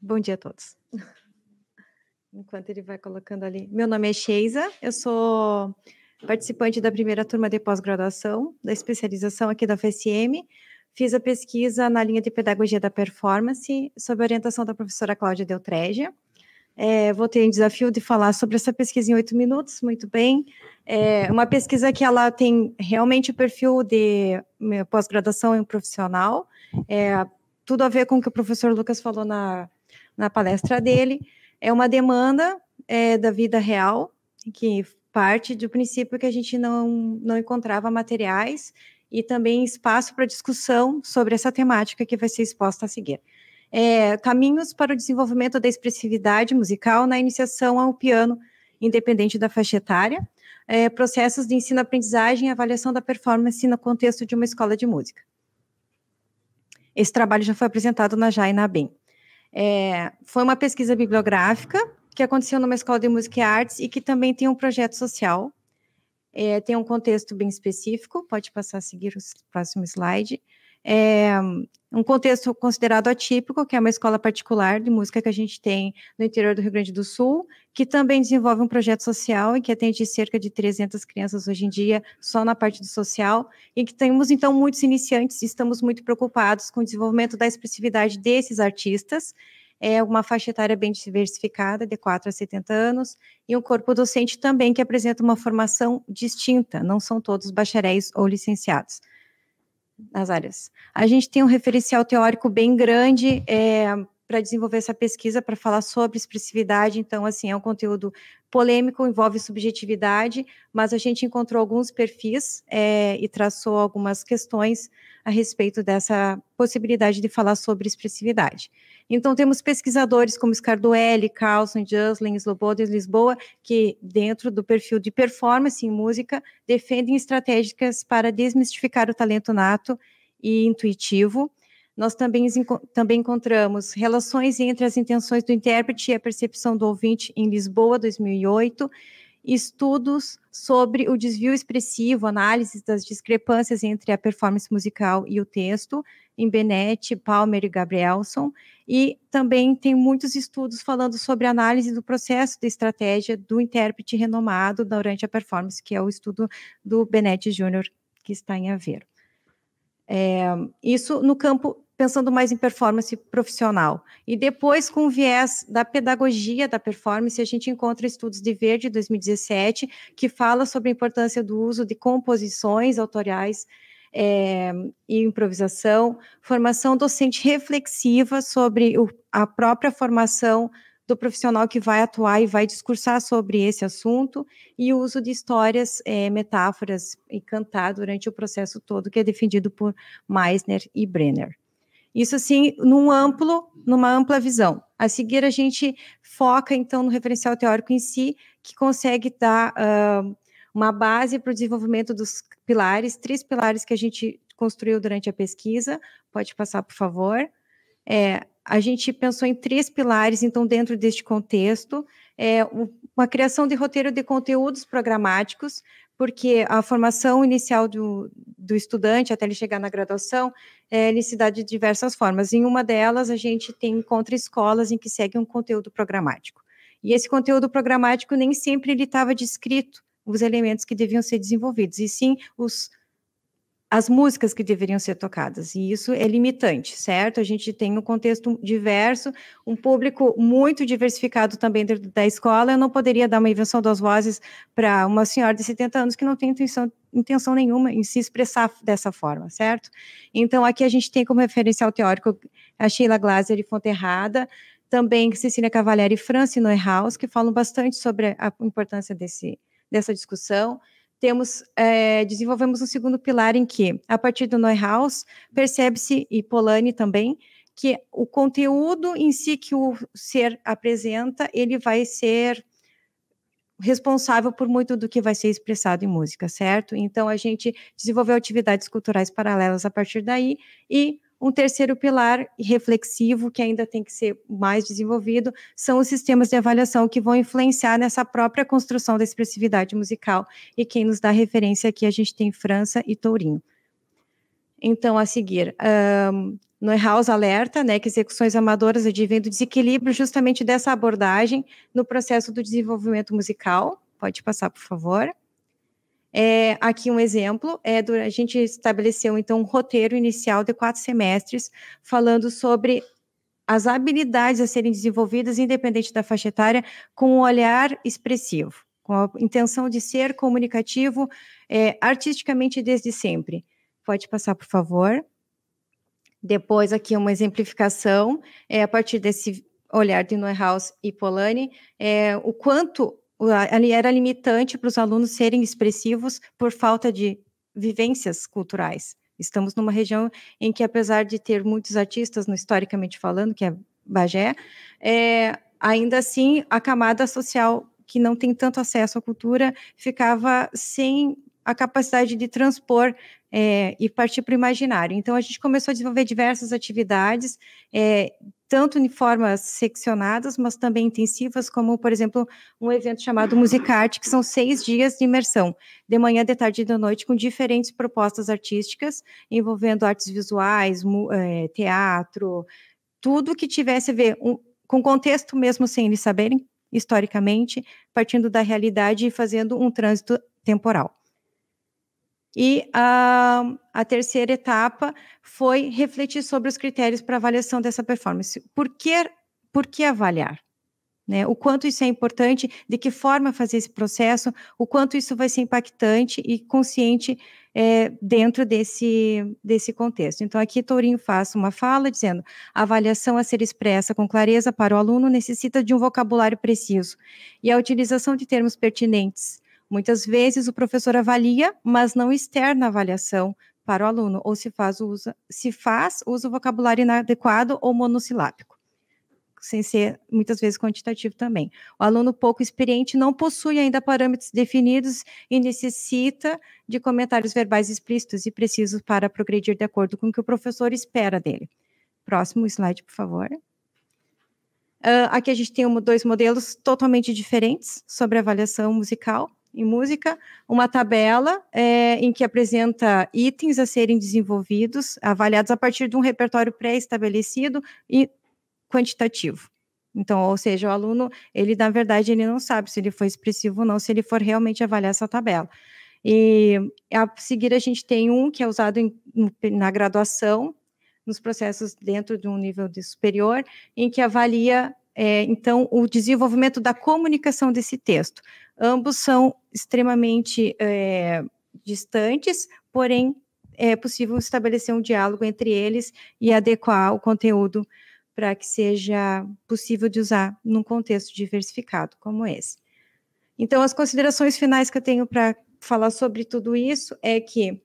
Bom dia a todos. Enquanto ele vai colocando ali. Meu nome é Sheiza, eu sou participante da primeira turma de pós-graduação, da especialização aqui da FSM. Fiz a pesquisa na linha de pedagogia da performance, sob orientação da professora Cláudia Deltregia. É, vou ter o desafio de falar sobre essa pesquisa em oito minutos, muito bem. É uma pesquisa que ela tem realmente o perfil de pós-graduação em profissional, é, tudo a ver com o que o professor Lucas falou na na palestra dele, é uma demanda é, da vida real, que parte do princípio que a gente não, não encontrava materiais e também espaço para discussão sobre essa temática que vai ser exposta a seguir. É, caminhos para o desenvolvimento da expressividade musical na iniciação ao piano, independente da faixa etária, é, processos de ensino-aprendizagem e avaliação da performance no contexto de uma escola de música. Esse trabalho já foi apresentado na JAI na é, foi uma pesquisa bibliográfica que aconteceu numa escola de música e artes e que também tem um projeto social. É, tem um contexto bem específico, pode passar a seguir o próximo slide é, um contexto considerado atípico, que é uma escola particular de música que a gente tem no interior do Rio Grande do Sul, que também desenvolve um projeto social e que atende cerca de 300 crianças hoje em dia, só na parte do social, e que temos, então, muitos iniciantes e estamos muito preocupados com o desenvolvimento da expressividade desses artistas, é uma faixa etária bem diversificada, de 4 a 70 anos, e um corpo docente também que apresenta uma formação distinta, não são todos bacharéis ou licenciados nas áreas. A gente tem um referencial teórico bem grande é, para desenvolver essa pesquisa para falar sobre expressividade. Então, assim, é um conteúdo polêmico, envolve subjetividade, mas a gente encontrou alguns perfis é, e traçou algumas questões a respeito dessa possibilidade de falar sobre expressividade. Então, temos pesquisadores como Scardoelli, Carlson, Juslin, Sloboda e Lisboa, que, dentro do perfil de performance em música, defendem estratégias para desmistificar o talento nato e intuitivo nós também, também encontramos relações entre as intenções do intérprete e a percepção do ouvinte em Lisboa, 2008, estudos sobre o desvio expressivo, análise das discrepâncias entre a performance musical e o texto, em Benetti, Palmer e Gabrielson, e também tem muitos estudos falando sobre análise do processo de estratégia do intérprete renomado durante a performance, que é o estudo do Benetti Júnior, que está em Aveiro. É, isso no campo pensando mais em performance profissional. E depois, com o viés da pedagogia da performance, a gente encontra estudos de Verde, 2017, que fala sobre a importância do uso de composições autoriais é, e improvisação, formação docente reflexiva sobre o, a própria formação do profissional que vai atuar e vai discursar sobre esse assunto e o uso de histórias, é, metáforas e cantar durante o processo todo que é defendido por Meissner e Brenner. Isso assim, num amplo, numa ampla visão. A seguir, a gente foca então no referencial teórico em si, que consegue dar uh, uma base para o desenvolvimento dos pilares, três pilares que a gente construiu durante a pesquisa. Pode passar, por favor. É, a gente pensou em três pilares, então, dentro deste contexto, é, uma criação de roteiro de conteúdos programáticos, porque a formação inicial do, do estudante, até ele chegar na graduação, é, ele se dá de diversas formas. Em uma delas, a gente tem encontra escolas em que segue um conteúdo programático. E esse conteúdo programático nem sempre ele estava descrito os elementos que deviam ser desenvolvidos, e sim os as músicas que deveriam ser tocadas, e isso é limitante, certo? A gente tem um contexto diverso, um público muito diversificado também dentro da escola. Eu não poderia dar uma invenção das vozes para uma senhora de 70 anos que não tem intenção, intenção nenhuma em se expressar dessa forma, certo? Então, aqui a gente tem como referencial teórico a Sheila Glaser e Fonterrada, também Cecília Cavalieri e Francine Neuhaus, que falam bastante sobre a importância desse, dessa discussão temos é, desenvolvemos um segundo pilar em que, a partir do Neuhaus, percebe-se, e Polanyi também, que o conteúdo em si que o ser apresenta, ele vai ser responsável por muito do que vai ser expressado em música, certo? Então a gente desenvolveu atividades culturais paralelas a partir daí e um terceiro pilar reflexivo, que ainda tem que ser mais desenvolvido, são os sistemas de avaliação que vão influenciar nessa própria construção da expressividade musical. E quem nos dá referência aqui, a gente tem França e Tourinho. Então, a seguir, um, Neuhaus alerta né, que execuções amadoras advêm do desequilíbrio justamente dessa abordagem no processo do desenvolvimento musical. Pode passar, por favor. É, aqui um exemplo, é, a gente estabeleceu então um roteiro inicial de quatro semestres falando sobre as habilidades a serem desenvolvidas independente da faixa etária com um olhar expressivo, com a intenção de ser comunicativo é, artisticamente desde sempre. Pode passar, por favor. Depois aqui uma exemplificação é, a partir desse olhar de Neuhaus e Polanyi, é, o quanto ali era limitante para os alunos serem expressivos por falta de vivências culturais. Estamos numa região em que, apesar de ter muitos artistas, no, historicamente falando, que é Bagé, é, ainda assim a camada social que não tem tanto acesso à cultura ficava sem a capacidade de transpor é, e partir para o imaginário. Então, a gente começou a desenvolver diversas atividades é, tanto em formas seccionadas, mas também intensivas, como, por exemplo, um evento chamado Musicarte, que são seis dias de imersão, de manhã, de tarde e de noite, com diferentes propostas artísticas, envolvendo artes visuais, eh, teatro, tudo que tivesse a ver um, com contexto mesmo sem eles saberem, historicamente, partindo da realidade e fazendo um trânsito temporal. E a, a terceira etapa foi refletir sobre os critérios para avaliação dessa performance. Por que, por que avaliar? Né? O quanto isso é importante, de que forma fazer esse processo, o quanto isso vai ser impactante e consciente é, dentro desse, desse contexto. Então, aqui Tourinho faz uma fala dizendo: a avaliação a ser expressa com clareza para o aluno necessita de um vocabulário preciso e a utilização de termos pertinentes Muitas vezes o professor avalia, mas não externa a avaliação para o aluno, ou se faz uso, se faz, usa o vocabulário inadequado ou monossilábico, sem ser muitas vezes quantitativo também. O aluno pouco experiente não possui ainda parâmetros definidos e necessita de comentários verbais explícitos e precisos para progredir de acordo com o que o professor espera dele. Próximo slide, por favor. Uh, aqui a gente tem um, dois modelos totalmente diferentes sobre avaliação musical em música, uma tabela é, em que apresenta itens a serem desenvolvidos, avaliados a partir de um repertório pré-estabelecido e quantitativo. Então, ou seja, o aluno, ele na verdade, ele não sabe se ele foi expressivo ou não, se ele for realmente avaliar essa tabela. E a seguir a gente tem um que é usado em, na graduação, nos processos dentro de um nível de superior, em que avalia é, então, o desenvolvimento da comunicação desse texto. Ambos são extremamente é, distantes, porém é possível estabelecer um diálogo entre eles e adequar o conteúdo para que seja possível de usar num contexto diversificado como esse. Então, as considerações finais que eu tenho para falar sobre tudo isso é que,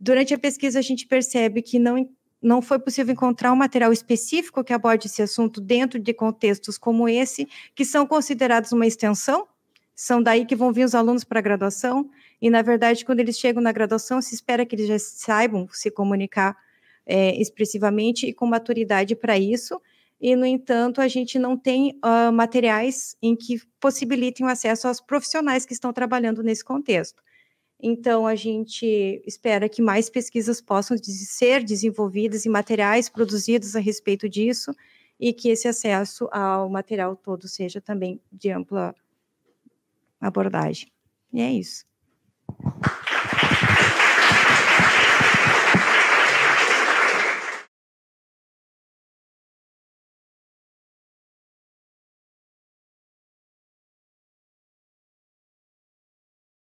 durante a pesquisa, a gente percebe que não não foi possível encontrar um material específico que aborde esse assunto dentro de contextos como esse, que são considerados uma extensão, são daí que vão vir os alunos para a graduação, e na verdade, quando eles chegam na graduação, se espera que eles já saibam se comunicar é, expressivamente e com maturidade para isso, e no entanto, a gente não tem uh, materiais em que possibilitem o acesso aos profissionais que estão trabalhando nesse contexto. Então, a gente espera que mais pesquisas possam ser desenvolvidas e materiais produzidos a respeito disso e que esse acesso ao material todo seja também de ampla abordagem. E é isso.